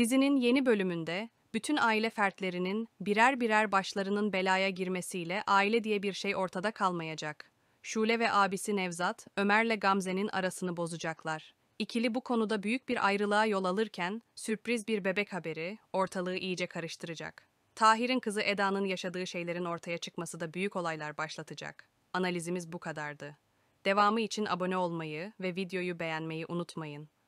Dizinin yeni bölümünde bütün aile fertlerinin birer birer başlarının belaya girmesiyle aile diye bir şey ortada kalmayacak. Şule ve abisi Nevzat, Ömer'le Gamze'nin arasını bozacaklar. İkili bu konuda büyük bir ayrılığa yol alırken sürpriz bir bebek haberi ortalığı iyice karıştıracak. Tahir'in kızı Eda'nın yaşadığı şeylerin ortaya çıkması da büyük olaylar başlatacak. Analizimiz bu kadardı. Devamı için abone olmayı ve videoyu beğenmeyi unutmayın.